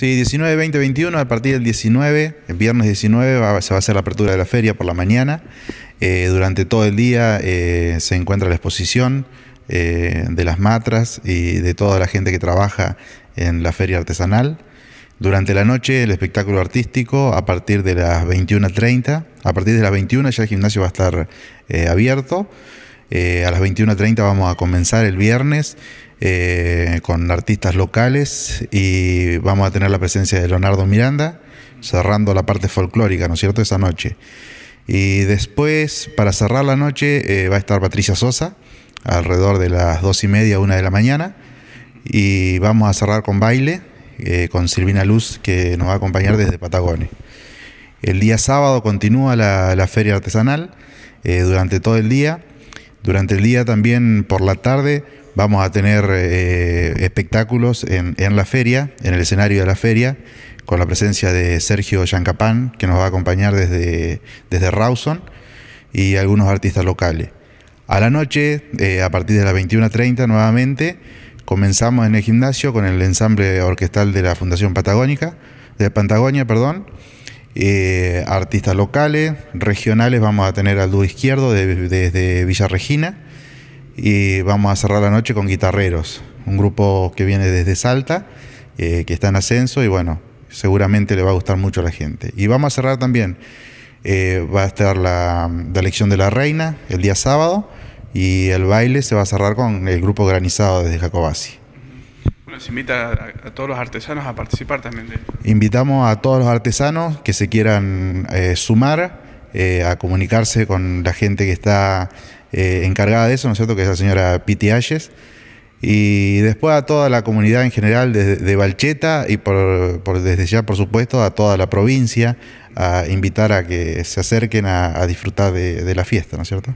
Sí, 19, 20, 21, a partir del 19, el viernes 19 se va a hacer la apertura de la feria por la mañana. Eh, durante todo el día eh, se encuentra la exposición eh, de las matras y de toda la gente que trabaja en la feria artesanal. Durante la noche el espectáculo artístico a partir de las 21.30. A partir de las 21 ya el gimnasio va a estar abierto. a las 21.30 vamos a comenzar el viernes. Eh, con artistas locales y vamos a tener la presencia de Leonardo Miranda cerrando la parte folclórica, ¿no es cierto?, esa noche. Y después, para cerrar la noche, eh, va a estar Patricia Sosa alrededor de las dos y media, una de la mañana. Y vamos a cerrar con baile, eh, con Silvina Luz, que nos va a acompañar desde Patagones. El día sábado continúa la, feria artesanal durante todo el día. Durante el día también por la tarde Vamos a tener eh, espectáculos en, la feria, en el escenario de la feria, con la presencia de Sergio Yancapán, que nos va a acompañar desde, desde Rawson, y algunos artistas locales. A la noche, eh, a partir de las 21.30 nuevamente, comenzamos en el gimnasio con el ensamble orquestal de la Fundación Patagónica, de Patagonia, perdón. Eh, artistas locales, regionales, vamos a tener al dúo izquierdo desde Villa Regina y vamos a cerrar la noche con Guitarreros, un grupo que viene desde Salta, eh, que está en ascenso y bueno, seguramente le va a gustar mucho a la gente. Y vamos a cerrar también, eh, va a estar la, Lección elección de la reina el día sábado y el baile se va a cerrar con el grupo Granizado desde Jacobasi. nos invita a, todos los artesanos a participar también Invitamos a todos los artesanos que se quieran eh, sumar eh, a comunicarse con la gente que está eh, encargada de eso, ¿no es cierto? Que es la señora Piti Ayes. Y después a toda la comunidad en general de, Valcheta y por, desde ya, por supuesto, a toda la provincia, a invitar a que se acerquen a, disfrutar de, de la fiesta, ¿no es cierto?